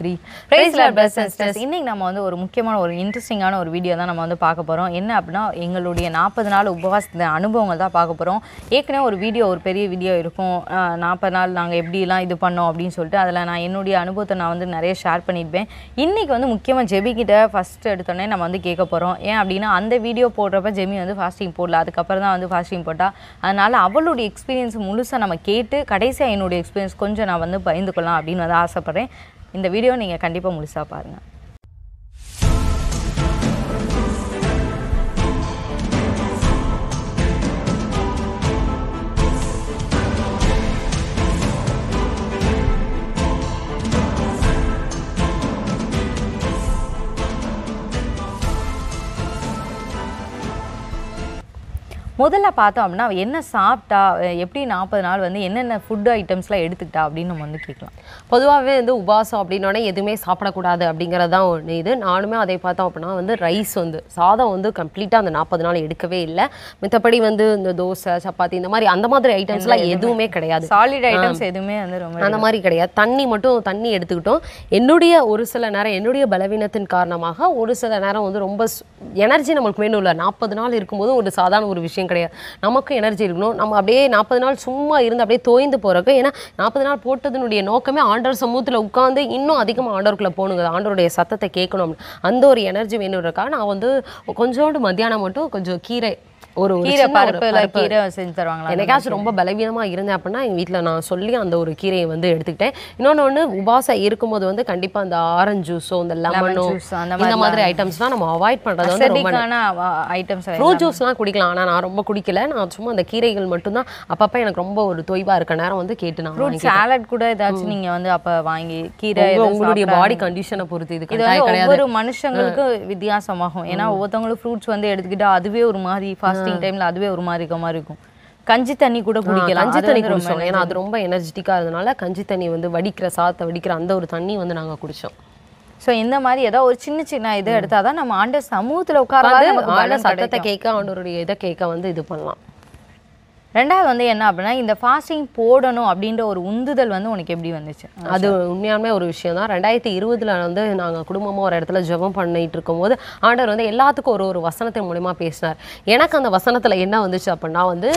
three price plus இன்றைக்கி நம்ம வந்து ஒரு முக்கியமான ஒரு இன்ட்ரெஸ்டிங்கான ஒரு வீடியோ தான் நம்ம வந்து பார்க்க போகிறோம் என்ன அப்படின்னா எங்களுடைய நாற்பது நாள் உபவாச அனுபவங்கள் தான் பார்க்க போகிறோம் ஏற்கனவே ஒரு வீடியோ ஒரு பெரிய வீடியோ இருக்கும் நாற்பது நாள் நாங்கள் எப்படிலாம் இது பண்ணோம் அப்படின்னு சொல்லிட்டு அதில் நான் என்னுடைய அனுபவத்தை நான் வந்து நிறைய ஷேர் பண்ணியிருப்பேன் இன்னைக்கு வந்து முக்கியமாக ஜெமிக்கிட்ட ஃபஸ்ட் எடுத்தோடனே நம்ம வந்து கேட்க போகிறோம் ஏன் அப்படின்னா அந்த வீடியோ போடுறப்ப ஜெமி வந்து ஃபாஸ்டிங் போடல அதுக்கப்புறம் தான் வந்து ஃபாஸ்டிங் போட்டால் அதனால் அவளுடைய எக்ஸ்பீரியன்ஸ் முழுசாக நம்ம கேட்டு கடைசியாக என்னுடைய எக்ஸ்பீரியன்ஸ் கொஞ்சம் நான் வந்து பயந்து கொள்ளலாம் அப்படின்னு வந்து ஆசைப்பட்றேன் இந்த வீடியோ நீங்கள் கண்டிப்பாக முழுசாக பாருங்கள் முதல்ல பார்த்தோம் அப்படின்னா அவள் என்ன சாப்பிட்டா எப்படி நாற்பது நாள் வந்து என்னென்ன ஃபுட் ஐட்டம்ஸ்லாம் எடுத்துக்கிட்டா அப்படின்னு நம்ம வந்து கேட்கலாம் பொதுவாகவே வந்து உபாசம் அப்படின்னோடனே எதுவுமே சாப்பிடக்கூடாது அப்படிங்கிறது தான் ஒன்று இது நானுமே அதை பார்த்தோம் அப்படின்னா வந்து ரைஸ் வந்து சாதம் வந்து கம்ப்ளீட்டாக அந்த நாற்பது நாள் எடுக்கவே இல்லை மித்தபடி வந்து இந்த தோசை சப்பாத்தி இந்த மாதிரி அந்த மாதிரி ஐட்டம்ஸ்லாம் எதுவுமே கிடையாது சாலிட் ஐட்டம்ஸ் எதுவுமே வந்து ரொம்ப அந்த மாதிரி கிடையாது தண்ணி மட்டும் தண்ணி எடுத்துக்கிட்டோம் என்னுடைய ஒரு சில நேரம் என்னுடைய பலவீனத்தின் காரணமாக ஒரு சில நேரம் வந்து ரொம்ப எனர்ஜி நம்மளுக்கு வேணும் இல்லை நாற்பது நாள் இருக்கும்போது ஒரு சாதாரண ஒரு விஷயம் கிடையாது நமக்கும் எனர்ஜி இருக்கணும் நம்ம அப்படியே நாற்பது நாள் சும்மா இருந்து அப்படியே தோய்ந்து போகிறக்கு ஏன்னா நாற்பது நாள் போட்டதுனுடைய நோக்கமே ஆண்டவர் சமூகத்தில் உட்காந்து இன்னும் அதிகமாக ஆண்டவருக்குள்ளே போகணுங்க ஆண்டவருடைய சத்தத்தை கேட்கணும் அந்த ஒரு எனர்ஜி வேணுன்றக்காக நான் வந்து கொஞ்சோண்டு மத்தியானம் மட்டும் கொஞ்சம் கீரை ஒரு கீரை பருப்பு கீரை செஞ்சு தருவாங்களா என்னைக்காச்சும் ரொம்ப பலவீனமா இருந்தேன் அப்படின்னா எங்கள் வீட்டில் நான் சொல்லி அந்த ஒரு கீரையை வந்து எடுத்துக்கிட்டேன் இன்னொன்று ஒன்று உபாசம் இருக்கும்போது வந்து கண்டிப்பாக அந்த ஆரஞ்சு ஜூஸோ இந்த லெமனோ இந்த மாதிரி ஐட்டம்ஸ்லாம் நம்ம அவாய்ட் பண்றது வந்து ரொம்ப ஐட்டம்ஸ் ஃப்ரூட் ஜூஸ்லாம் குடிக்கலாம் ஆனால் நான் ரொம்ப குடிக்கல நான் சும்மா அந்த கீரைகள் மட்டும்தான் அப்பப்போ எனக்கு ரொம்ப ஒரு தொய்வாக இருக்க நேரம் வந்து கேட்டு நான் சாலட் கூட ஏதாச்சும் நீங்கள் வந்து அப்போ வாங்கி கீரை உங்களுடைய பாடி கண்டிஷனை பொறுத்து இது கிடையாது ஒவ்வொரு மனுஷங்களுக்கு வித்தியாசமாகும் ஏன்னா ஒவ்வொருத்தவங்களும் ஃப்ரூட்ஸ் வந்து எடுத்துக்கிட்டா அதுவே ஒரு மாதிரி ஃபாஸ்ட் ஃபாஸ்டிங் டைமில் அதுவே ஒரு மாதிரி இருக்க மாதிரி இருக்கும் கஞ்சி தண்ணி கூட குடிக்கலாம் கஞ்சி தண்ணி குடிச்சோம் ஏன்னா அது ரொம்ப எனர்ஜிட்டிக்காக இருந்தனால கஞ்சி தண்ணி வந்து வடிக்கிற சாதத்தை வடிக்கிற அந்த ஒரு தண்ணி வந்து நாங்கள் குடித்தோம் ஸோ இந்த மாதிரி ஏதாவது ஒரு சின்ன சின்ன இதை எடுத்தால் தான் நம்ம ஆண்டு சமூகத்தில் உட்கார சத்தத்தை கேட்க ஆண்டோருடைய இதை கேட்க வந்து இது பண்ணலாம் ரெண்டாவது வந்து என்ன அப்படின்னா இந்த ஃபாஸ்டிங் போடணும் அப்படின்ற ஒரு உந்துதல் வந்து உனக்கு எப்படி வந்துச்சு அது உண்மையாலுமே ஒரு விஷயம் தான் ரெண்டாயிரத்தி இருபதுல வந்து நாங்கள் குடும்பமாக ஒரு இடத்துல ஜெபம் பண்ணிட்டு இருக்கும்போது ஆண்டவர் வந்து எல்லாத்துக்கும் ஒரு ஒரு வசனத்தின் மூலிமா பேசினார் எனக்கு அந்த வசனத்தில் என்ன வந்துச்சு அப்படின்னா வந்து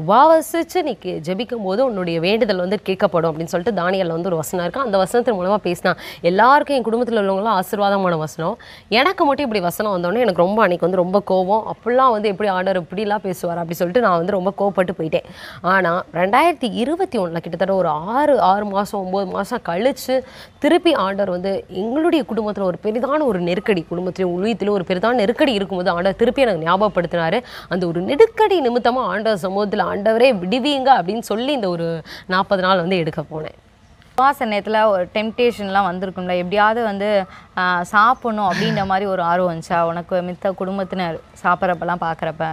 உபாவசிச்சு நீ ஜெபிக்கும் போது உன்னுடைய வேண்டுதல் வந்து கேட்கப்படும் அப்படின்னு சொல்லிட்டு தானியல்ல வந்து ஒரு வசனம் இருக்கும் அந்த வசனத்தின் மூலமாக பேசினா எல்லாருக்கும் என் குடும்பத்தில் உள்ளவங்களும் ஆசீர்வாதமான வசனம் எனக்கு மட்டும் இப்படி வசனம் வந்தோடனே எனக்கு ரொம்ப அன்னைக்கு வந்து ரொம்ப கோவம் அப்படிலாம் வந்து எப்படி ஆண்டவர் இப்படிலாம் பேசுவார் அப்படின்னு சொல்லிட்டு நான் வந்து ரொம்ப கோபப்பட்டு விட்டு போயிட்டேன் ஆனால் ரெண்டாயிரத்தி இருபத்தி ஒன்றில் கிட்டத்தட்ட ஒரு ஆறு ஆறு மாதம் ஒம்பது மாதம் கழித்து திருப்பி ஆண்டவர் வந்து எங்களுடைய குடும்பத்தில் ஒரு பெரிதான ஒரு நெருக்கடி குடும்பத்திலையும் உலகத்திலும் ஒரு பெரிதான நெருக்கடி இருக்கும்போது ஆண்டவர் திருப்பி எனக்கு ஞாபகப்படுத்தினார் அந்த ஒரு நெருக்கடி நிமித்தமாக ஆண்டவர் சமூகத்தில் ஆண்டவரே விடுவீங்க அப்படின்னு சொல்லி இந்த ஒரு நாற்பது நாள் வந்து எடுக்க போனேன் உபாச நேரத்தில் ஒரு டெம்டேஷன்லாம் வந்திருக்கும்ல எப்படியாவது வந்து சாப்பிடணும் அப்படின்ற மாதிரி ஒரு ஆர்வம் இருந்துச்சா உனக்கு மித்த குடும்பத்தினர் சாப்பிட்றப்பெல்லாம் பார்க்குறப்ப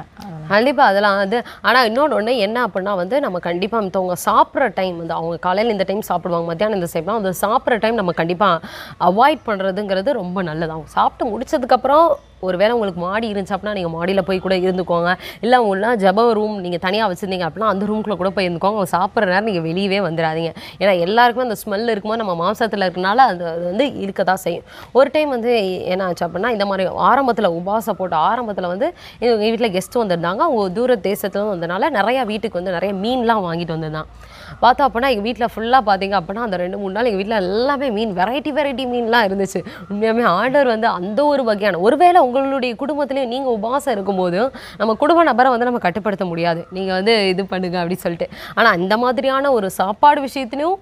கண்டிப்பாக அதெல்லாம் வந்து ஆனால் இன்னொன்று ஒன்று என்ன அப்படின்னா வந்து நம்ம கண்டிப்பாக மித்தவங்க சாப்பிட்ற டைம் வந்து அவங்க காலையில் இந்த டைம் சாப்பிடுவாங்க மத்தியானம் இந்த சைட்லாம் அந்த சாப்பிட்ற டைம் நம்ம கண்டிப்பாக அவாய்ட் பண்ணுறதுங்கிறது ரொம்ப நல்லது அவங்க சாப்பிட்டு முடிச்சதுக்கப்புறம் ஒரு வேளை உங்களுக்கு மாடி இருந்துச்சு அப்படின்னா நீங்கள் மாடியில் போய் கூட இருந்துக்கோங்க இல்லை உங்களாம் ஜப ரூம் நீங்கள் தனியாக வச்சுருந்தீங்க அப்படின்னா அந்த ரூம்குள்ளே கூட போய் இருந்துக்கோங்க அவங்க சாப்பிட்ற நேரம் நீங்கள் வெளியவே வந்துடாதீங்க ஏன்னா எல்லாருக்குமே அந்த ஸ்மெல் இருக்கும்போது நம்ம மாம்சத்தில் இருக்கனால அது அது வந்து இருக்க தான் செய்யும் ஒரு டைம் வந்து என்ன ஆச்சு அப்படின்னா இந்த மாதிரி ஆரம்பத்தில் உபாசம் போட்டு ஆரம்பத்தில் வந்து எங்கள் வீட்டில் கெஸ்ட்டு வந்திருந்தாங்க அவங்க தூர தேசத்துல வந்தனால நிறையா வீட்டுக்கு வந்து நிறைய மீன்லாம் வாங்கிட்டு வந்திருந்தான் பார்த்தோம் அப்படின்னா எங்கள் வீட்டில் ஃபுல்லாக பார்த்தீங்க அப்படின்னா அந்த ரெண்டு மூணு நாள் எங்கள் வீட்டில் எல்லாமே மீன் வெரைட்டி வெரைட்டி மீன்லாம் இருந்துச்சு உண்மையாகவே ஆர்டர் வந்து அந்த ஒரு வகையான ஒருவேளை உங்களுடைய குடும்பத்துலேயும் நீங்கள் உபாசம் இருக்கும்போது நம்ம குடும்ப நபரை வந்து நம்ம கட்டுப்படுத்த முடியாது நீங்கள் வந்து இது பண்ணுங்க அப்படின்னு சொல்லிட்டு ஆனால் இந்த மாதிரியான ஒரு சாப்பாடு விஷயத்துலையும்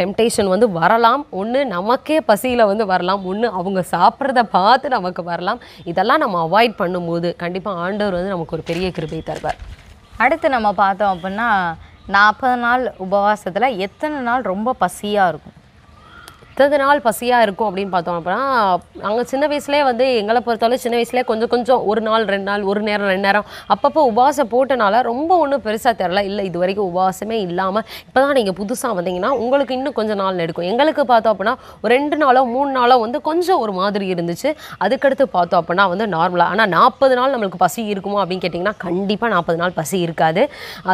டெம்டேஷன் வந்து வரலாம் ஒன்று நமக்கே பசியில் வந்து வரலாம் ஒன்று அவங்க சாப்பிட்றத பார்த்து நமக்கு வரலாம் இதெல்லாம் நம்ம அவாய்ட் பண்ணும்போது கண்டிப்பாக ஆண்டவர் வந்து நமக்கு ஒரு பெரிய கிருபை தருவார் அடுத்து நம்ம பார்த்தோம் அப்படின்னா நாற்பது நாள் உபவாசத்தில் எத்தனை நாள் ரொம்ப பசியாக இருக்கும் இத்தனை நாள் பசியாக இருக்கும் அப்படின்னு பார்த்தோம் அப்படின்னா நாங்கள் சின்ன வயசுலேயே வந்து எங்களை பொறுத்தவரை சின்ன வயசுலேயே கொஞ்சம் கொஞ்சம் ஒரு நாள் ரெண்டு நாள் ஒரு நேரம் ரெண்டு நேரம் அப்பப்போ உபாசம் போட்டனால ரொம்ப ஒன்றும் பெருசாக தெரில இல்லை இது வரைக்கும் உபவாசமே இல்லாமல் இப்போ தான் நீங்கள் புதுசாக வந்தீங்கன்னா உங்களுக்கு இன்னும் கொஞ்சம் நாள் எடுக்கும் எங்களுக்கு பார்த்தோம் அப்படின்னா ஒரு ரெண்டு நாளோ மூணு நாளோ வந்து கொஞ்சம் ஒரு மாதிரி இருந்துச்சு அதுக்கடுத்து பார்த்தோம் அப்படின்னா வந்து நார்மலாக ஆனால் நாற்பது நாள் நம்மளுக்கு பசி இருக்குமா அப்படின்னு கேட்டிங்கன்னா கண்டிப்பாக நாற்பது நாள் பசி இருக்காது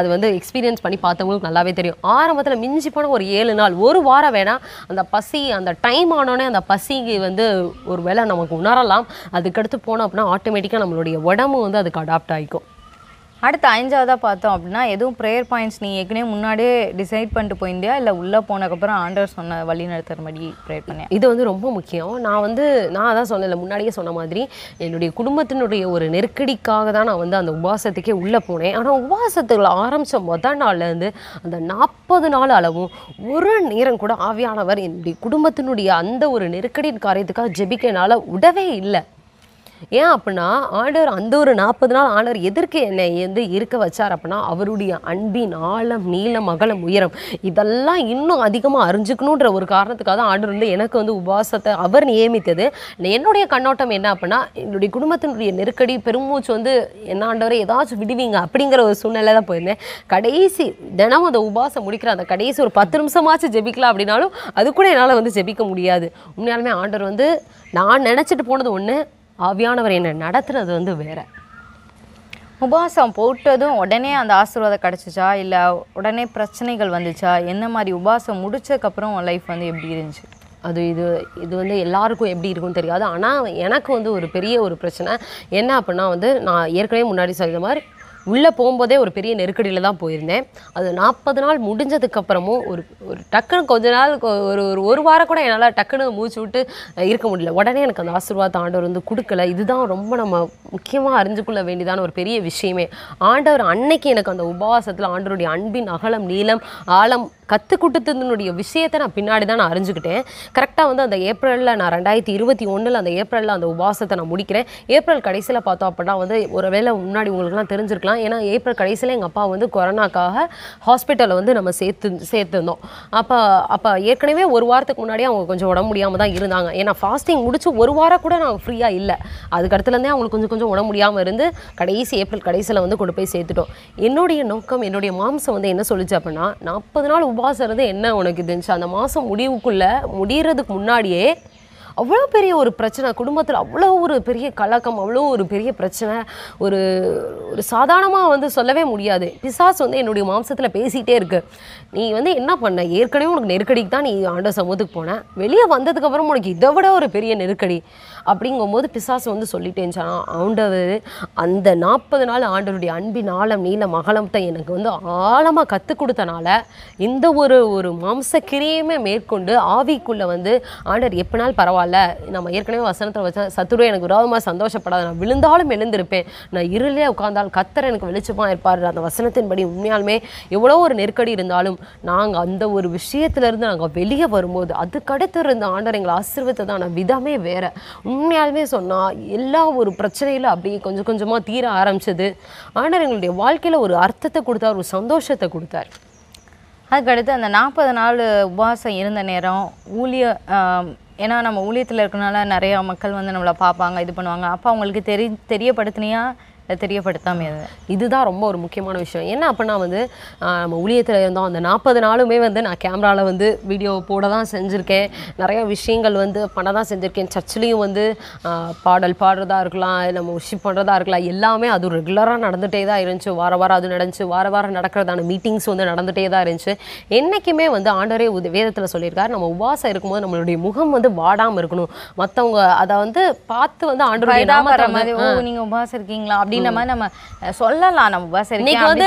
அது வந்து எக்ஸ்பீரியன்ஸ் பண்ணி பார்த்தவங்களுக்கு நல்லாவே தெரியும் ஆரம்பத்தில் மிஞ்சி போன ஒரு ஏழு நாள் ஒரு வாரம் வேணால் அந்த பசி அந்த டைம் ஆனோடனே அந்த பசிக்கு வந்து ஒரு வேளை நமக்கு உணரலாம் அதுக்கடுத்து போனோம் அப்படின்னா ஆட்டோமேட்டிக்காக நம்மளுடைய உடம்பு வந்து அதுக்கு அடாப்ட் ஆகிக்கும் அடுத்து ஐஞ்சாவதாக பார்த்தோம் அப்படின்னா எதுவும் ப்ரேயர் பாயிண்ட்ஸ் நீ ஏற்கனவே முன்னாடியே டிசைட் பண்ணிட்டு போயிருந்தியா இல்லை உள்ளே போனதுக்கப்புறம் ஆண்டவர் சொன்ன வழி நடத்துகிற மாதிரி ப்ரேயர் பண்ணேன் இது வந்து ரொம்ப முக்கியம் நான் வந்து நான் அதான் இல்லை முன்னாடியே சொன்ன மாதிரி என்னுடைய குடும்பத்தினுடைய ஒரு நெருக்கடிக்காக தான் நான் வந்து அந்த உபாசத்துக்கே உள்ளே போனேன் ஆனால் உபவாசத்துக்குள்ள ஆரம்பித்த மொதல் நாள்லேருந்து அந்த நாற்பது நாள் அளவும் ஒரு நேரம் கூட ஆவியானவர் என்னுடைய குடும்பத்தினுடைய அந்த ஒரு நெருக்கடியின் காரியத்துக்காக ஜெபிக்க விடவே இல்லை ஏன் அப்படின்னா ஆண்டவர் அந்த ஒரு நாற்பது நாள் ஆண்டவர் எதற்கு என்னை வந்து இருக்க வச்சார் அப்படின்னா அவருடைய அன்பின் ஆழம் நீளம் அகலம் உயரம் இதெல்லாம் இன்னும் அதிகமாக அறிஞ்சுக்கணுன்ற ஒரு காரணத்துக்காக தான் ஆண்டவர் வந்து எனக்கு வந்து உபாசத்தை அவர் நியமித்தது என்னுடைய கண்ணோட்டம் என்ன அப்படின்னா என்னுடைய குடும்பத்தினுடைய நெருக்கடி பெருமூச்சு வந்து என்ன ஆண்டவரை ஏதாச்சும் விடுவீங்க அப்படிங்கிற ஒரு சூழ்நிலை தான் போயிருந்தேன் கடைசி தினமும் அந்த உபாசம் முடிக்கிற அந்த கடைசி ஒரு பத்து நிமிஷமாச்சு ஜெபிக்கலாம் அப்படின்னாலும் அது கூட என்னால் வந்து ஜெபிக்க முடியாது உண்மையாலுமே ஆண்டவர் வந்து நான் நினச்சிட்டு போனது ஒன்று ஆவியானவர் என்னை நடத்துறது வந்து வேறு உபாசம் போட்டதும் உடனே அந்த ஆசீர்வாதம் கிடச்சிச்சா இல்லை உடனே பிரச்சனைகள் வந்துச்சா என்ன மாதிரி உபாசம் முடிச்சதுக்கப்புறம் உன் லைஃப் வந்து எப்படி இருந்துச்சு அது இது இது வந்து எல்லாருக்கும் எப்படி இருக்கும்னு தெரியாது ஆனால் எனக்கு வந்து ஒரு பெரிய ஒரு பிரச்சனை என்ன அப்படின்னா வந்து நான் ஏற்கனவே முன்னாடி சொல்கிற மாதிரி உள்ளே போகும்போதே ஒரு பெரிய நெருக்கடியில் தான் போயிருந்தேன் அது நாற்பது நாள் முடிஞ்சதுக்கப்புறமும் ஒரு ஒரு டக்குன்னு கொஞ்ச நாள் ஒரு ஒரு ஒரு வாரம் கூட என்னால் டக்குன்னு மூச்சு விட்டு இருக்க முடியல உடனே எனக்கு அந்த ஆசீர்வாத ஆண்டவர் வந்து கொடுக்கல இதுதான் ரொம்ப நம்ம முக்கியமாக அறிஞ்சுக்கொள்ள வேண்டியதான ஒரு பெரிய விஷயமே ஆண்டவர் அன்னைக்கு எனக்கு அந்த உபவாசத்தில் ஆண்டவருடைய அன்பின் அகலம் நீளம் ஆழம் கற்றுக் கொடுத்ததுனுடைய விஷயத்தை நான் பின்னாடி தான் நான் அறிஞ்சுக்கிட்டேன் கரெக்டாக வந்து அந்த ஏப்ரலில் நான் ரெண்டாயிரத்தி இருபத்தி ஒன்றில் அந்த ஏப்ரலில் அந்த உபாசத்தை நான் முடிக்கிறேன் ஏப்ரல் கடைசியில் பார்த்தோம் அப்படின்னா வந்து ஒரு வேளை முன்னாடி உங்களுக்குலாம் தெரிஞ்சிருக்கலாம் ஏன்னா ஏப்ரல் கடைசியில் எங்கள் அப்பா வந்து கொரோனாக்காக ஹாஸ்பிட்டலில் வந்து நம்ம சேர்த்து சேர்த்துருந்தோம் அப்போ அப்போ ஏற்கனவே ஒரு வாரத்துக்கு முன்னாடியே அவங்க கொஞ்சம் உடம்பு முடியாமல் தான் இருந்தாங்க ஏன்னா ஃபாஸ்டிங் முடிச்சு ஒரு வாரம் கூட நான் ஃப்ரீயாக இல்லை அதுக்கடுத்துலேருந்தே அவங்களுக்கு கொஞ்சம் கொஞ்சம் உடம்பு முடியாமல் இருந்து கடைசி ஏப்ரல் கடைசியில் வந்து கொண்டு போய் சேர்த்துட்டோம் என்னுடைய நோக்கம் என்னுடைய மாம்சம் வந்து என்ன சொல்லிச்சு அப்படின்னா நாற்பது நாள் உப உபாசறது என்ன உனக்கு இருந்துச்சு அந்த மாதம் முடிவுக்குள்ளே முடிகிறதுக்கு முன்னாடியே அவ்வளோ பெரிய ஒரு பிரச்சனை குடும்பத்தில் அவ்வளோ ஒரு பெரிய கலக்கம் அவ்வளோ ஒரு பெரிய பிரச்சனை ஒரு ஒரு சாதாரணமாக வந்து சொல்லவே முடியாது பிசாஸ் வந்து என்னுடைய மாம்சத்தில் பேசிகிட்டே இருக்குது நீ வந்து என்ன பண்ண ஏற்கனவே உனக்கு நெருக்கடிக்கு தான் நீ ஆண்ட சமூகத்துக்கு போனேன் வெளியே வந்ததுக்கப்புறம் உனக்கு இதை விட ஒரு பெரிய நெருக்கடி அப்படிங்கும்போது பிசாசு வந்து சொல்லிட்டே இருந்துச்சான் ஆண்டவர் அந்த நாற்பது நாள் ஆண்டவருடைய அன்பின் ஆழம் நீளம் அகலம்ட்ட எனக்கு வந்து ஆழமாக கற்றுக் கொடுத்தனால இந்த ஒரு ஒரு மாம்ச மேற்கொண்டு ஆவிக்குள்ளே வந்து ஆண்டர் எப்பனாலும் பரவாயில்ல நம்ம ஏற்கனவே வசனத்தில் வச்ச சத்துருவே எனக்கு விரோதமாக சந்தோஷப்படாது நான் விழுந்தாலும் எழுந்திருப்பேன் நான் இருளே உட்காந்தால் கத்தர் எனக்கு வெளிச்சமாக இருப்பார் அந்த வசனத்தின்படி உண்மையாலுமே எவ்வளோ ஒரு நெருக்கடி இருந்தாலும் நாங்கள் அந்த ஒரு விஷயத்துலேருந்து நாங்கள் வெளியே வரும்போது அதுக்கடுத்து இருந்த ஆண்டர் எங்களை ஆசிர்வத்தை தான் விதமே வேறு உண்மையாலுமே சொன்னால் எல்லா ஒரு பிரச்சனையில் அப்படியே கொஞ்சம் கொஞ்சமாக தீர ஆரம்பிச்சது ஆனால் எங்களுடைய வாழ்க்கையில் ஒரு அர்த்தத்தை கொடுத்தார் ஒரு சந்தோஷத்தை கொடுத்தார் அதுக்கடுத்து அந்த நாற்பது நாள் உபவாசம் இருந்த நேரம் ஊழிய ஏன்னா நம்ம ஊழியத்தில் இருக்கனால நிறையா மக்கள் வந்து நம்மளை பார்ப்பாங்க இது பண்ணுவாங்க அப்போ அவங்களுக்கு தெரி தெரியப்படுத்தினியா தெரியப்படுத்தாமையது இதுதான் ரொம்ப ஒரு முக்கியமான விஷயம் என்ன அப்படின்னா வந்து நம்ம ஊழியத்தில் இருந்தோம் அந்த நாற்பது நாளுமே வந்து நான் கேமராவில் வந்து வீடியோ போட தான் செஞ்சுருக்கேன் நிறைய விஷயங்கள் வந்து பண்ண தான் செஞ்சுருக்கேன் சர்ச்சிலையும் வந்து பாடல் பாடுறதா இருக்கலாம் நம்ம உஷிப் பண்ணுறதா இருக்கலாம் எல்லாமே அது ரெகுலராக நடந்துகிட்டே தான் இருந்துச்சு வார வாரம் அது நடந்துச்சு வார வாரம் நடக்கிறதான மீட்டிங்ஸ் வந்து நடந்துகிட்டே தான் இருந்துச்சு என்றைக்குமே வந்து ஆண்டரே உத வேதத்தில் சொல்லியிருக்காரு நம்ம உபாசம் இருக்கும்போது நம்மளுடைய முகம் வந்து வாடாமல் இருக்கணும் மற்றவங்க அதை வந்து பார்த்து வந்து ஆண்டோடைய நீங்கள் உபாசம் இருக்கீங்களா அப்படின்னு அப்படின்ற மாதிரி நம்ம சொல்லலாம் நம்ம பஸ் இன்னைக்கு வந்து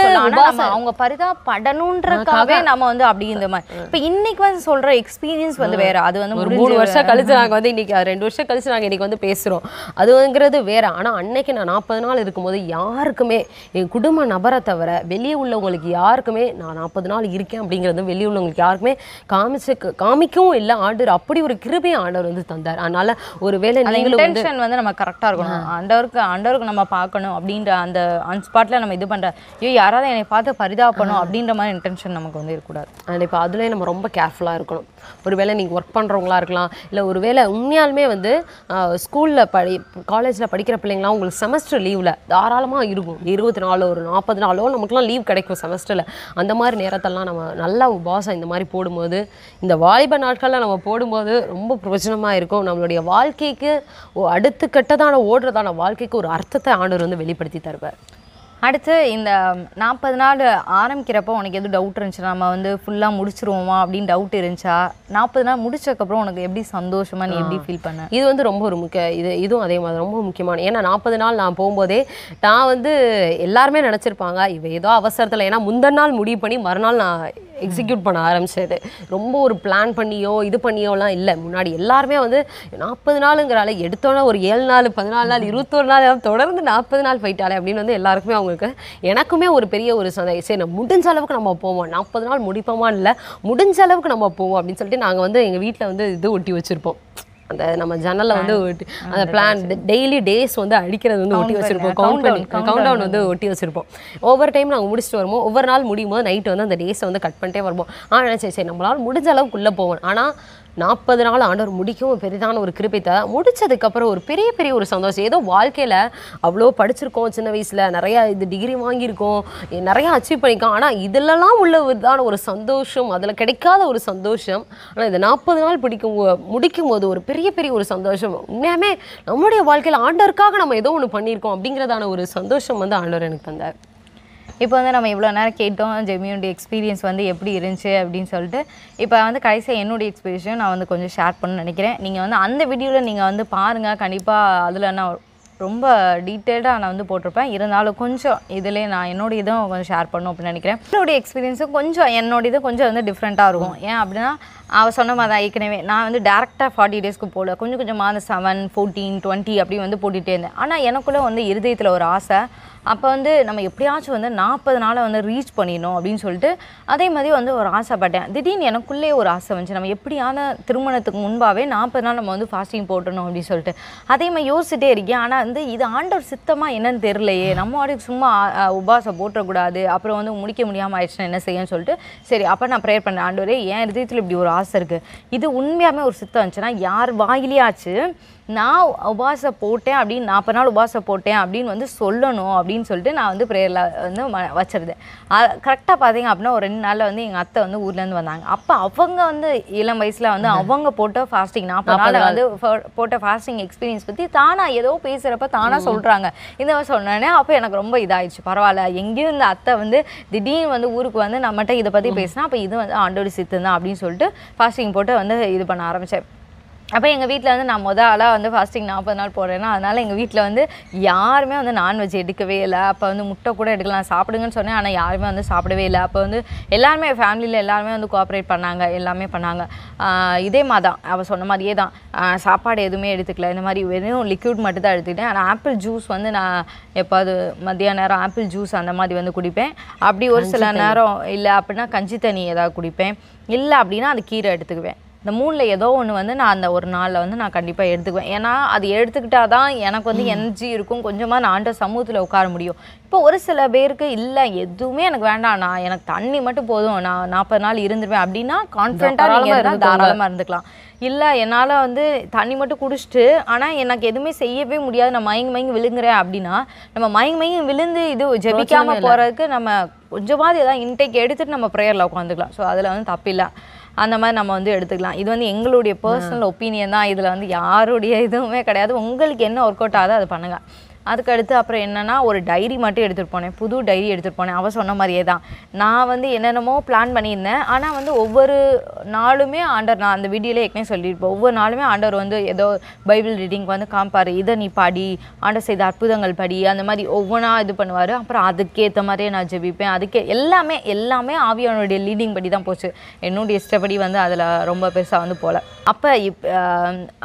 அவங்க பரிதாபடணுன்றக்காகவே நம்ம வந்து அப்படி இந்த மாதிரி இப்போ இன்னைக்கு வந்து சொல்ற எக்ஸ்பீரியன்ஸ் வந்து வேற அது வந்து ஒரு மூணு வருஷம் கழிச்சு நாங்கள் வந்து இன்னைக்கு ரெண்டு வருஷம் கழிச்சு நாங்கள் இன்னைக்கு வந்து பேசுகிறோம் அதுங்கிறது வேற ஆனால் அன்னைக்கு நான் நாற்பது நாள் இருக்கும்போது யாருக்குமே என் குடும்ப நபரை தவிர வெளியே உள்ளவங்களுக்கு யாருக்குமே நான் நாற்பது நாள் இருக்கேன் அப்படிங்கிறது வெளியே உள்ளவங்களுக்கு யாருக்குமே காமிச்சு காமிக்கவும் இல்லை ஆண்டவர் அப்படி ஒரு கிருபையை ஆண்டவர் வந்து தந்தார் அதனால ஒரு வேலை வந்து நம்ம கரெக்டாக இருக்கணும் ஆண்டவருக்கு ஆண்டவருக்கு நம்ம பார்க்கணும் அப்படின்ற அந்த அன்ஸ்பாட்டில் நம்ம இது பண்ணுற ஐயோ யாராவது என்னை பார்த்து பரிதாபணும் அப்படின்ற மாதிரி இன்டென்ஷன் நமக்கு வந்து இருக்கக்கூடாது இப்போ அதுலேயே நம்ம ரொம்ப கேர்ஃபுல்லாக இருக்கணும் ஒருவேளை நீங்கள் ஒர்க் பண்ணுறவங்களா இருக்கலாம் இல்லை ஒருவேளை உண்மையாலுமே வந்து ஸ்கூலில் படி காலேஜில் படிக்கிற பிள்ளைங்களாம் உங்களுக்கு செமஸ்டர் லீவில் தாராளமாக இருக்கும் இருபத்தி நாலு ஒரு நாற்பது நாளோ நமக்குலாம் லீவ் கிடைக்கும் செமஸ்டரில் அந்த மாதிரி நேரத்தெல்லாம் நம்ம நல்லா பாசம் இந்த மாதிரி போடும்போது இந்த வாலிப நாட்களில் நம்ம போடும்போது ரொம்ப பிரயோஜனமாக இருக்கும் நம்மளுடைய வாழ்க்கைக்கு அடுத்து கட்டதான ஓடுறதான வாழ்க்கைக்கு ஒரு அர்த்தத்தை ஆண்டவர் வந்து வெளிப்படுத்தி தருவார் அடுத்து இந்த நாற்பது நாள் ஆரம்பிக்கிறப்போ உனக்கு எதுவும் டவுட் இருந்துச்சு நம்ம வந்து ஃபுல்லாக முடிச்சிருவோமா அப்படின்னு டவுட் இருந்துச்சா நாற்பது நாள் முடிச்சதுக்கப்புறம் உனக்கு எப்படி சந்தோஷமாக நீ எப்படி ஃபீல் பண்ண இது வந்து ரொம்ப ஒரு முக்கிய இது இதுவும் அதே மாதிரி ரொம்ப முக்கியமான ஏன்னா நாற்பது நாள் நான் போகும்போதே நான் வந்து எல்லாருமே நினச்சிருப்பாங்க இவ ஏதோ அவசரத்தில் ஏன்னா முந்தன் நாள் முடிவு பண்ணி மறுநாள் நான் எக்ஸிக்யூட் பண்ண ஆரம்பிச்சது ரொம்ப ஒரு பிளான் பண்ணியோ இது பண்ணியோலாம் இல்லை முன்னாடி எல்லாருமே வந்து நாற்பது நாளுங்கிறால எடுத்தோன்னா ஒரு ஏழு நாள் பதினாலு நாள் இருபத்தொரு நாள் தொடர்ந்து நாற்பது நாள் போயிட்டாலே அப்படின்னு வந்து எல்லாருக்குமே அவங்க உங்களுக்கு எனக்குமே ஒரு பெரிய ஒரு சந்தை சரி நம்ம முடிஞ்ச அளவுக்கு நம்ம போவோம் நாற்பது நாள் முடிப்போமா இல்லை முடிஞ்ச அளவுக்கு நம்ம போவோம் அப்படின்னு சொல்லிட்டு நாங்கள் வந்து எங்கள் வீட்டில் வந்து இது ஒட்டி வச்சுருப்போம் அந்த நம்ம ஜன்னலில் வந்து ஒட்டி அந்த பிளான் டெய்லி டேஸ் வந்து அடிக்கிறது வந்து ஒட்டி வச்சிருப்போம் கவுண்ட் பண்ணி கவுண்ட் டவுன் வந்து ஒட்டி வச்சுருப்போம் ஒவ்வொரு டைம் நாங்கள் முடிச்சுட்டு வருவோம் ஒவ்வொரு நாள் முடியும் போது நைட்டு வந்து அந்த டேஸை வந்து கட் பண்ணிட்டே வருவோம் ஆனால் சரி சரி நம்மளால் முடிஞ்ச அளவுக்குள்ளே போவோம் ஆனால் நாற்பது நாள் ஆண்டவர் முடிக்கும் பெரிதான ஒரு கிருபை த முடித்ததுக்கப்புறம் ஒரு பெரிய பெரிய ஒரு சந்தோஷம் ஏதோ வாழ்க்கையில் அவ்வளோ படிச்சிருக்கோம் சின்ன வயசில் நிறையா இது டிகிரி வாங்கியிருக்கோம் நிறையா அச்சீவ் பண்ணியிருக்கோம் ஆனால் இதிலலாம் உள்ள இதான ஒரு சந்தோஷம் அதில் கிடைக்காத ஒரு சந்தோஷம் ஆனால் இந்த நாற்பது நாள் பிடிக்கும் முடிக்கும் போது ஒரு பெரிய பெரிய ஒரு சந்தோஷம் உண்மையாமே நம்முடைய வாழ்க்கையில் ஆண்டவருக்காக நம்ம ஏதோ ஒன்று பண்ணியிருக்கோம் அப்படிங்கிறதான ஒரு சந்தோஷம் வந்து ஆண்டவர் எனக்கு தந்தார் இப்போ வந்து நம்ம இவ்வளோ நேரம் கேட்டோம் ஜெமியோடைய எக்ஸ்பீரியன்ஸ் வந்து எப்படி இருந்துச்சு அப்படின்னு சொல்லிட்டு இப்போ வந்து கடைசியாக என்னுடைய எக்ஸ்பீரியன்ஸையும் நான் வந்து கொஞ்சம் ஷேர் பண்ண நினைக்கிறேன் நீங்கள் வந்து அந்த வீடியோவில் நீங்கள் வந்து பாருங்கள் கண்டிப்பாக அதில் நான் ரொம்ப டீட்டெயில்டாக நான் வந்து போட்டிருப்பேன் இருந்தாலும் கொஞ்சம் இதிலே நான் என்னோடய இதுவும் கொஞ்சம் ஷேர் பண்ணும் அப்படின்னு நினைக்கிறேன் என்னுடைய எக்ஸ்பீரியன்ஸும் கொஞ்சம் என்னோட இது கொஞ்சம் வந்து டிஃப்ரெண்ட்டாக இருக்கும் ஏன் அப்படின்னா அவள் சொன்ன மாதிரி தான் ஏற்கனவே நான் வந்து டேரெக்டாக ஃபார்ட்டி டேஸ்க்கு போகல கொஞ்சம் கொஞ்சமாக அந்த செவன் ஃபோர்டீன் டுவெண்ட்டி அப்படி வந்து போட்டுகிட்டே இருந்தேன் ஆனால் எனக்குள்ளே வந்து இருதயத்தில் ஒரு ஆசை அப்போ வந்து நம்ம எப்படியாச்சும் வந்து நாற்பது நாளை வந்து ரீச் பண்ணிடணும் அப்படின்னு சொல்லிட்டு அதே மாதிரி வந்து ஒரு ஆசைப்பட்டேன் திடீர்னு எனக்குள்ளே ஒரு ஆசை வந்துச்சு நம்ம எப்படியான திருமணத்துக்கு முன்பாகவே நாற்பது நாள் நம்ம வந்து ஃபாஸ்டிங் போட்டணும் அப்படின்னு சொல்லிட்டு அதே மாதிரி யோசிச்சுட்டே இருக்கேன் ஆனால் வந்து இது ஆண்டவர் சித்தமாக என்னன்னு தெரிலையே நம்ம ஆடுக்கு சும்மா உபாசம் போட்டக்கூடாது அப்புறம் வந்து முடிக்க முடியாமல் ஆயிடுச்சுன்னா என்ன செய்யணும்னு சொல்லிட்டு சரி அப்போ நான் ப்ரேயர் பண்ணேன் ஆண்டவரே ஏன் இருதயத்தில் இப்படி ஒரு ஆசை இருக்குது இது உண்மையாகவே ஒரு சித்தம் இருந்துச்சுன்னா யார் வாயிலேயாச்சு நான் உபாசை போட்டேன் அப்படின்னு நாற்பது நாள் உபாசம் போட்டேன் அப்படின்னு வந்து சொல்லணும் அப்படின்னு சொல்லிட்டு நான் வந்து ப்ரேயரில் வந்து ம வச்சுருந்தேன் கரெக்டாக பார்த்தீங்க அப்படின்னா ஒரு ரெண்டு நாளில் வந்து எங்கள் அத்தை வந்து ஊர்லேருந்து வந்தாங்க அப்போ அவங்க வந்து இளம் வயசில் வந்து அவங்க போட்ட ஃபாஸ்டிங் நாற்பது நாள் வந்து போட்ட ஃபாஸ்டிங் எக்ஸ்பீரியன்ஸ் பற்றி தானாக ஏதோ பேசுகிறப்ப தானாக சொல்கிறாங்க இந்த மாதிரி சொன்னோடனே அப்போ எனக்கு ரொம்ப இதாகிடுச்சு பரவாயில்ல எங்கேயும் இந்த அத்தை வந்து திடீர்னு வந்து ஊருக்கு வந்து நம்மகிட்ட இதை பற்றி பேசினா அப்போ இது வந்து ஆண்டோடி சித்து தான் அப்படின்னு சொல்லிட்டு ஃபாஸ்டிங் போட்டு வந்து இது பண்ண ஆரம்பித்தேன் அப்போ எங்கள் வீட்டில் வந்து நான் முதல் ஆளாக வந்து ஃபாஸ்டிங் நாற்பது நாள் போடுறேன்னா அதனால் எங்கள் வீட்டில் வந்து யாருமே வந்து நான்வெஜ் எடுக்கவே இல்லை அப்போ வந்து முட்டை கூட எடுக்கலாம் சாப்பிடுங்கன்னு சொன்னேன் ஆனால் யாருமே வந்து சாப்பிடவே இல்லை அப்போ வந்து எல்லாருமே ஃபேமிலியில் எல்லாருமே வந்து கோஆப்ரேட் பண்ணாங்க எல்லாமே பண்ணாங்க இதே மாதிரி தான் அவள் சொன்ன மாதிரியே தான் சாப்பாடு எதுவுமே எடுத்துக்கல இந்த மாதிரி வெறும் லிக்யூட் மட்டும் தான் எடுத்துக்கிட்டேன் ஆனால் ஆப்பிள் ஜூஸ் வந்து நான் எப்போது மதிய நேரம் ஆப்பிள் ஜூஸ் அந்த மாதிரி வந்து குடிப்பேன் அப்படி ஒரு சில நேரம் இல்லை அப்படின்னா கஞ்சி தண்ணி ஏதாவது குடிப்பேன் இல்லை அப்படின்னா அது கீரை எடுத்துக்குவேன் இந்த மூணில் ஏதோ ஒன்று வந்து நான் அந்த ஒரு நாளில் வந்து நான் கண்டிப்பாக எடுத்துக்குவேன் ஏன்னா அது எடுத்துக்கிட்டா தான் எனக்கு வந்து எனர்ஜி இருக்கும் கொஞ்சமாக நான் அந்த சமூகத்தில் உட்கார முடியும் இப்போ ஒரு சில பேருக்கு இல்லை எதுவுமே எனக்கு வேண்டாம் நான் எனக்கு தண்ணி மட்டும் போதும் நான் நாற்பது நாள் இருந்துருவேன் அப்படின்னா கான்ஃபிடண்ட்டாக நீங்கள் தாராளமாக இருந்துக்கலாம் இல்லை என்னால் வந்து தண்ணி மட்டும் குடிச்சிட்டு ஆனால் எனக்கு எதுவுமே செய்யவே முடியாது நான் மயங்கி மயங்கி விழுங்குறேன் அப்படின்னா நம்ம மயங்கி மயங்கி விழுந்து இது ஜபிக்காமல் போகிறதுக்கு நம்ம கொஞ்சமாவது எதாவது இன்டேக் எடுத்துகிட்டு நம்ம ப்ரேயரில் உட்காந்துக்கலாம் ஸோ அதில் வந்து தப்பில்லை அந்த மாதிரி நம்ம வந்து எடுத்துக்கலாம் இது வந்து எங்களுடைய பர்சனல் ஒப்பீனியன் தான் இதில் வந்து யாருடைய இதுவுமே கிடையாது உங்களுக்கு என்ன ஒர்க் அவுட் ஆகுதோ அதை பண்ணுங்கள் அதுக்கடுத்து அப்புறம் என்னென்னா ஒரு டைரி மட்டும் எடுத்துகிட்டு போனேன் புது டைரி எடுத்துகிட்டு போனேன் அவள் சொன்ன மாதிரியே தான் நான் வந்து என்னென்னமோ பிளான் பண்ணியிருந்தேன் ஆனால் வந்து ஒவ்வொரு நாளுமே ஆண்டர் நான் அந்த வீடியோவில் ஏற்கனவே சொல்லியிருப்பேன் ஒவ்வொரு நாளுமே ஆண்டர் வந்து ஏதோ பைபிள் ரீடிங் வந்து காம்பார் இதை நீ பாடி ஆண்டர் செய்த அற்புதங்கள் படி அந்த மாதிரி ஒவ்வொன்றா இது பண்ணுவார் அப்புறம் அதுக்கேற்ற மாதிரியே நான் ஜெபிப்பேன் அதுக்கே எல்லாமே எல்லாமே ஆவியானுடைய லீடிங் படி தான் போச்சு என்னுடைய இஷ்டப்படி வந்து அதில் ரொம்ப பெருசாக வந்து போகல அப்போ இப்போ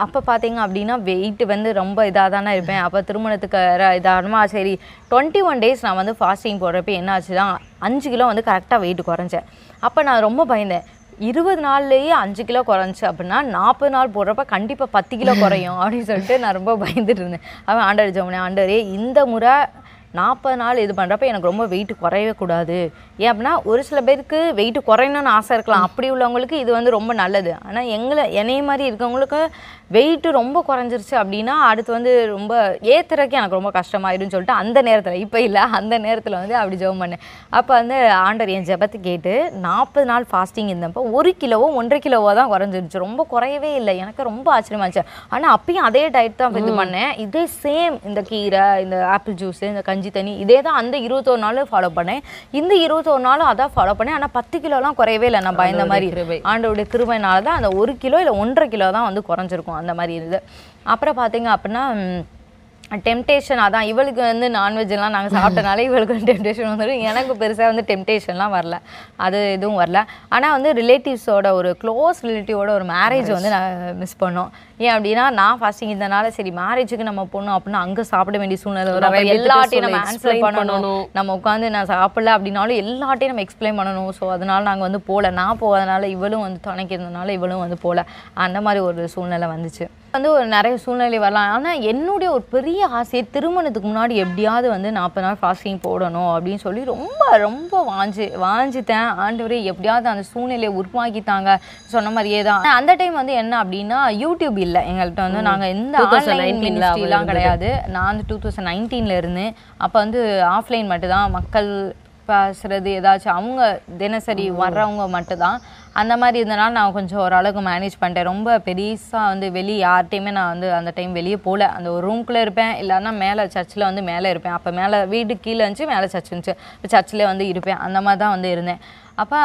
அப்போ பார்த்தீங்க அப்படின்னா வெயிட் வந்து ரொம்ப இதாக தானே இருப்பேன் அப்போ திருமணத்துக்கு இதானுமா சரி டுவெண்ட்டி ஒன் டேஸ் நான் வந்து ஃபாஸ்டிங் போடுறப்ப என்ன ஆச்சுன்னா அஞ்சு கிலோ வந்து கரெக்டாக வெயிட் குறைஞ்சேன் அப்போ நான் ரொம்ப பயந்தேன் இருபது நாள்லேயே அஞ்சு கிலோ குறைஞ்சி அப்படின்னா நாற்பது நாள் போடுறப்ப கண்டிப்பாக பத்து கிலோ குறையும் அப்படின்னு சொல்லிட்டு நான் ரொம்ப பயந்துட்டு இருந்தேன் அவன் ஆண்டர் ஜமுனே ஆண்டரே இந்த முறை நாற்பது நாள் இது பண்ணுறப்ப எனக்கு ரொம்ப வெயிட் குறையவே கூடாது ஏன் அப்படின்னா ஒரு சில பேருக்கு வெயிட் குறையணும்னு ஆசை இருக்கலாம் அப்படி உள்ளவங்களுக்கு இது வந்து ரொம்ப நல்லது ஆனால் எங்களை என்னைய மாதிரி இருக்கவங்களுக்கு வெயிட்டு ரொம்ப குறைஞ்சிருச்சு அப்படின்னா அடுத்து வந்து ரொம்ப ஏற்றுறதுக்கு எனக்கு ரொம்ப கஷ்டமாயிடும் சொல்லிட்டு அந்த நேரத்தில் இப்போ இல்லை அந்த நேரத்தில் வந்து அப்படி ஜெபம் பண்ணேன் அப்போ வந்து ஆண்டர் என் ஜெபத்தை கேட்டு நாற்பது நாள் ஃபாஸ்டிங் இருந்தப்போ ஒரு கிலோவோ ஒன்றரை கிலோவோ தான் குறைஞ்சிருச்சு ரொம்ப குறையவே இல்லை எனக்கு ரொம்ப ஆச்சரியமாச்சு ஆனால் அப்பயும் அதே டயட் தான் இது பண்ணேன் இதே சேம் இந்த கீரை இந்த ஆப்பிள் ஜூஸு இந்த கஞ்சி தண்ணி இதே தான் அந்த இருபத்தோரு நாளும் ஃபாலோ பண்ணேன் இந்த இருபத்தோரு நாளும் அதான் ஃபாலோ பண்ணேன் ஆனால் பத்து கிலோலாம் குறையவே இல்லை நான் பயந்த மாதிரி ஆண்டோடைய கிருமையினால தான் அந்த ஒரு கிலோ இல்லை ஒன்றரை கிலோ தான் வந்து குறைஞ்சிருக்கும் அந்த மாதிரி இருந்தது அப்புறம் பார்த்தீங்க அப்படின்னா டெம்டேஷன் அதான் இவளுக்கு வந்து நான்வெஜ்லாம் நாங்கள் சாப்பிட்டனால இவளுக்கு வந்து டெம்டேஷன் வந்துடும் எனக்கு பெருசாக வந்து டெம்டேஷன்லாம் வரல அது எதுவும் வரல ஆனால் வந்து ரிலேட்டிவ்ஸோட ஒரு க்ளோஸ் ரிலேட்டிவோட ஒரு மேரேஜ் வந்து நான் மிஸ் பண்ணோம் ஏன் அப்படின்னா நான் ஃபஸ்ட்டு இதனால சரி மேரேஜுக்கு நம்ம போகணும் அப்படின்னா அங்கே சாப்பிட வேண்டிய சூழ்நிலை வரும் எல்லாத்தையும் நம்ம ஆன்சர் பண்ணணும் நம்ம உட்காந்து நான் சாப்பிடல அப்படின்னாலும் எல்லாத்தையும் நம்ம எக்ஸ்பிளைன் பண்ணணும் ஸோ அதனால நாங்கள் வந்து போகல நான் போகாதனால இவளும் வந்து துணைக்கிறதுனால இவளும் வந்து போகல அந்த மாதிரி ஒரு சூழ்நிலை வந்துச்சு வந்து ஒரு நிறைய சூழ்நிலை வரலாம் ஆனால் என்னுடைய ஒரு பெரிய ஆசையை திருமணத்துக்கு முன்னாடி எப்படியாவது வந்து நாற்பது நாள் ஃபாஸ்டிங் போடணும் அப்படின்னு சொல்லி ரொம்ப ரொம்ப வாஞ்சு வாஞ்சிட்டேன் ஆண்டவரே எப்படியாவது அந்த சூழ்நிலையை உருவாக்கித்தாங்க சொன்ன மாதிரியே தான் அந்த டைம் வந்து என்ன அப்படின்னா யூடியூப் இல்லை எங்கள்கிட்ட வந்து நாங்கள் எந்த ஆன்லைன்லாம் கிடையாது நான் வந்து டூ தௌசண்ட் நைன்டீனில் இருந்தேன் அப்போ வந்து ஆஃப்லைன் மட்டும்தான் மக்கள் பேசுகிறது ஏதாச்சும் அவங்க தினசரி வர்றவங்க மட்டும்தான் அந்த மாதிரி இருந்தனால நான் கொஞ்சம் ஓரளவுக்கு மேனேஜ் பண்ணிட்டேன் ரொம்ப பெருசாக வந்து வெளியே யார்டையுமே நான் வந்து அந்த டைம் வெளியே போகல அந்த ஒரு ரூம்குள்ளே இருப்பேன் இல்லைன்னா மேலே சர்ச்சில் வந்து மேலே இருப்பேன் அப்போ மேலே வீடு கீழே இருந்துச்சு மேலே சர்ச் இருந்துச்சு இப்போ சர்ச்சில் வந்து இருப்பேன் அந்த மாதிரி தான் வந்து இருந்தேன் அப்போ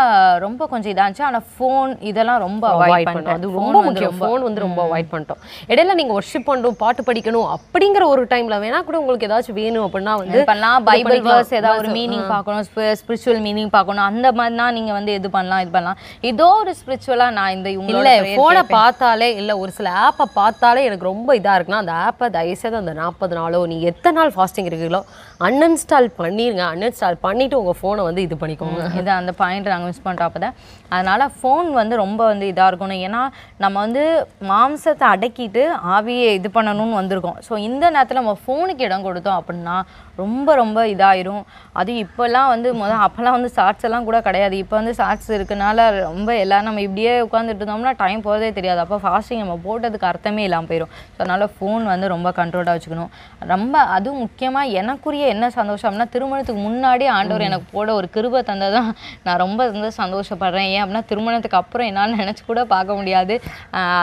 ரொம்ப கொஞ்சம் இருந்துச்சு ஆனால் ஃபோன் இதெல்லாம் ரொம்ப அவாய்ட் oh, பண்ணிட்டோம் அது ரொம்ப முக்கியம் ஃபோன் வந்து ரொம்ப அவாய்ட் பண்ணிட்டோம் இடையில நீங்கள் ஒர்ஷிப் பண்ணணும் பாட்டு படிக்கணும் அப்படிங்கிற ஒரு டைமில் வேணா கூட உங்களுக்கு ஏதாச்சும் வேணும் அப்படின்னா வந்து பண்ணலாம் பைபிள் வேர்ஸ் ஏதாவது ஒரு மீனிங் பார்க்கணும் ஸ்பிரிச்சுவல் மீனிங் பார்க்கணும் அந்த தான் நீங்கள் வந்து இது பண்ணலாம் இது பண்ணலாம் இது ஏதோ ஒரு ஸ்பிரிச்சுவலாக நான் இந்த இல்ல ஃபோனை பார்த்தாலே இல்லை ஒரு சில ஆப்பை பார்த்தாலே எனக்கு ரொம்ப இதாக இருக்குன்னா அந்த ஆப்பை தயவுசெய்து அந்த நாற்பது நாளோ நீ எத்தனை நாள் ஃபாஸ்டிங் இருக்கீங்களோ அன்இன்ஸ்டால் பண்ணிடுங்க அன்இன்ஸ்டால் பண்ணிவிட்டு உங்கள் ஃபோனை வந்து இது பண்ணிக்கோங்க இது அந்த பாயிண்ட் நாங்கள் மிஸ் பண்ணுறோம் அப்போ தான் அதனால் ஃபோன் வந்து ரொம்ப வந்து இதாக இருக்கணும் ஏன்னா நம்ம வந்து மாம்சத்தை அடக்கிட்டு ஆவியை இது பண்ணணும்னு வந்திருக்கோம் ஸோ இந்த நேரத்தில் நம்ம ஃபோனுக்கு இடம் கொடுத்தோம் அப்படின்னா ரொம்ப ரொம்ப இதாயிரும் அதுவும் இப்போல்லாம் வந்து முதல் அப்போல்லாம் வந்து ஷார்ட்ஸ் எல்லாம் கூட கிடையாது இப்போ வந்து ஷார்ட்ஸ் இருக்கனால ரொம்ப ரொம்ப எல்லோரும் நம்ம இப்படியே உட்காந்துட்டு இருந்தோம்னா டைம் போகிறதே தெரியாது அப்போ ஃபாஸ்டிங் நம்ம போட்டதுக்கு அர்த்தமே இல்லாமல் போயிடும் ஸோ அதனால் ஃபோன் வந்து ரொம்ப கண்ட்ரோலாக வச்சுக்கணும் ரொம்ப அதுவும் முக்கியமாக எனக்குரிய என்ன சந்தோஷம்னா திருமணத்துக்கு முன்னாடி ஆண்டவர் எனக்கு போட ஒரு கிருபை தந்தால் தான் நான் ரொம்ப வந்து சந்தோஷப்படுறேன் ஏன் அப்படின்னா திருமணத்துக்கு அப்புறம் என்னால் நினச்சி கூட பார்க்க முடியாது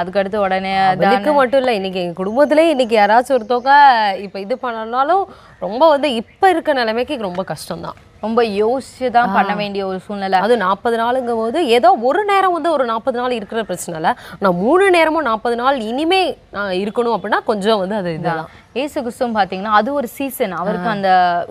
அதுக்கடுத்து உடனே அதுக்கு மட்டும் இல்லை இன்றைக்கி எங்கள் குடும்பத்திலே இன்றைக்கி யாராச்சும் ஒருத்தவங்க இப்போ இது பண்ணனாலும் ரொம்ப வந்து இப்போ இருக்க நிலைமைக்கு ரொம்ப கஷ்டம் தான் ரொம்ப யோசிச்சு தான் பண்ண வேண்டிய ஒரு சூழ்நிலை அது நாற்பது நாளுங்கும் போது ஏதோ ஒரு நேரம் வந்து ஒரு நாற்பது நாள் இருக்கிற பிரச்சனை இல்லை நான் மூணு நேரமும் நாற்பது நாள் இனிமே இருக்கணும் அப்படின்னா கொஞ்சம் வந்து அது இதுதான் ஏசு கிறிஸ்துவும் பார்த்தீங்கன்னா அது ஒரு சீசன் அவருக்கு அந்த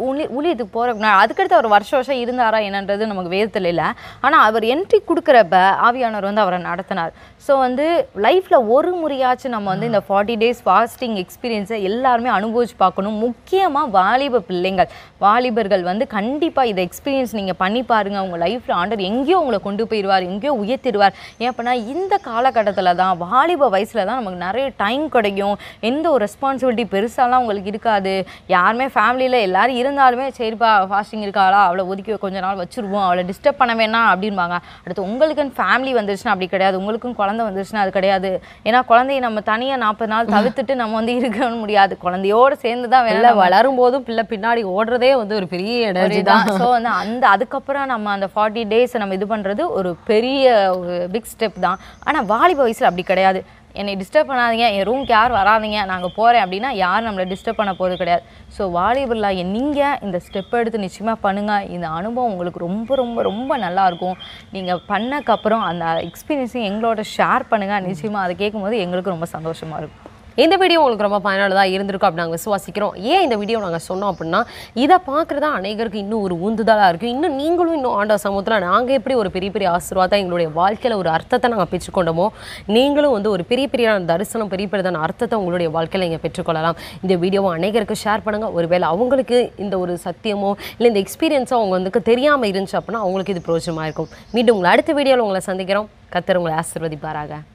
உளி ஊழியத்துக்கு போகிற அதுக்கடுத்து அவர் வருஷம் வருஷம் இருந்தாரா என்னன்றது நமக்கு வேதத்தில் இல்லை ஆனால் அவர் என்ட்ரி கொடுக்குறப்ப ஆவியானவர் வந்து அவரை நடத்தினார் ஸோ வந்து லைஃப்பில் ஒரு முறையாச்சும் நம்ம வந்து இந்த ஃபார்ட்டி டேஸ் ஃபாஸ்டிங் எக்ஸ்பீரியன்ஸை எல்லாருமே அனுபவிச்சு பார்க்கணும் முக்கியமாக வாலிப பிள்ளைங்கள் வாலிபர்கள் வந்து கண்டிப்பாக இதை எக்ஸ்பீரியன்ஸ் நீங்கள் பண்ணி பாருங்கள் உங்கள் லைஃப்பில் ஆண்டர் எங்கேயோ உங்களை கொண்டு போயிடுவார் எங்கேயோ உயர்த்திடுவார் ஏன் அப்படின்னா இந்த காலகட்டத்தில் தான் வாலிப வயசில் தான் நமக்கு நிறைய டைம் கிடைக்கும் எந்த ஒரு ரெஸ்பான்சிபிலிட்டி பெருசு பெருசாலாம் உங்களுக்கு இருக்காது யாருமே ஃபேமிலியில் எல்லோரும் இருந்தாலுமே சரிப்பா ஃபாஸ்டிங் இருக்காளா அவளை ஒதுக்கி கொஞ்ச நாள் வச்சுருவோம் அவளை டிஸ்டர்ப் பண்ண வேணாம் அப்படின்பாங்க அடுத்து உங்களுக்குன்னு ஃபேமிலி வந்துருச்சுன்னா அப்படி கிடையாது உங்களுக்கும் குழந்தை வந்துருச்சுன்னா அது கிடையாது ஏன்னா குழந்தைய நம்ம தனியாக நாற்பது நாள் தவிர்த்துட்டு நம்ம வந்து இருக்க முடியாது குழந்தையோடு சேர்ந்து தான் வெளில வளரும் போதும் பிள்ளை பின்னாடி ஓடுறதே வந்து ஒரு பெரிய எனர்ஜி தான் ஸோ வந்து அந்த அதுக்கப்புறம் நம்ம அந்த ஃபார்ட்டி டேஸ் நம்ம இது பண்ணுறது ஒரு பெரிய ஒரு பிக் ஸ்டெப் தான் ஆனால் வாலிப வயசில் அப்படி கிடையாது என்னை டிஸ்டர்ப் பண்ணாதீங்க என் ரூம்க்கு யார் வராதிங்க நாங்கள் போகிறேன் அப்படின்னா யார் நம்மளை டிஸ்டர்ப் பண்ண போகிறது கிடையாது ஸோ வாலிபர்லா நீங்கள் இந்த ஸ்டெப் எடுத்து நிச்சயமாக பண்ணுங்கள் இந்த அனுபவம் உங்களுக்கு ரொம்ப ரொம்ப ரொம்ப நல்லாயிருக்கும் நீங்கள் பண்ணக்கப்புறம் அந்த எக்ஸ்பீரியன்ஸையும் எங்களோட ஷேர் பண்ணுங்கள் நிச்சயமாக அதை கேட்கும்போது எங்களுக்கு ரொம்ப சந்தோஷமாக இருக்கும் இந்த வீடியோ உங்களுக்கு ரொம்ப பயனுள்ளதாக இருந்திருக்கும் அப்படி நாங்கள் விசுவாசிக்கிறோம் ஏன் இந்த வீடியோ நாங்கள் சொன்னோம் அப்படின்னா இதை பார்க்குறதா அனைவருக்கு இன்னும் ஒரு உந்துதலாக இருக்கும் இன்னும் நீங்களும் இன்னும் ஆண்டா சமூகத்தில் நாங்கள் எப்படி ஒரு பெரிய பெரிய ஆசீர்வாதம் எங்களுடைய வாழ்க்கையில் ஒரு அர்த்தத்தை நாங்கள் பெற்றுக்கொண்டோமோ நீங்களும் வந்து ஒரு பெரிய பெரிய தரிசனம் பெரிய பெரியதான அர்த்தத்தை உங்களுடைய வாழ்க்கையில் நீங்கள் பெற்றுக்கொள்ளலாம் இந்த வீடியோவை அநேகருக்கு ஷேர் பண்ணுங்கள் ஒருவேளை அவங்களுக்கு இந்த ஒரு சத்தியமோ இல்லை இந்த எக்ஸ்பீரியன்ஸோ அவங்க வந்து தெரியாமல் இருந்துச்சு அப்படின்னா அவங்களுக்கு இது பிரோஜனமாக இருக்கும் மீண்டும் உங்களை அடுத்த வீடியோவில் உங்களை சந்திக்கிறோம் கத்தர் உங்களை ஆசிர்வதிப்பாராக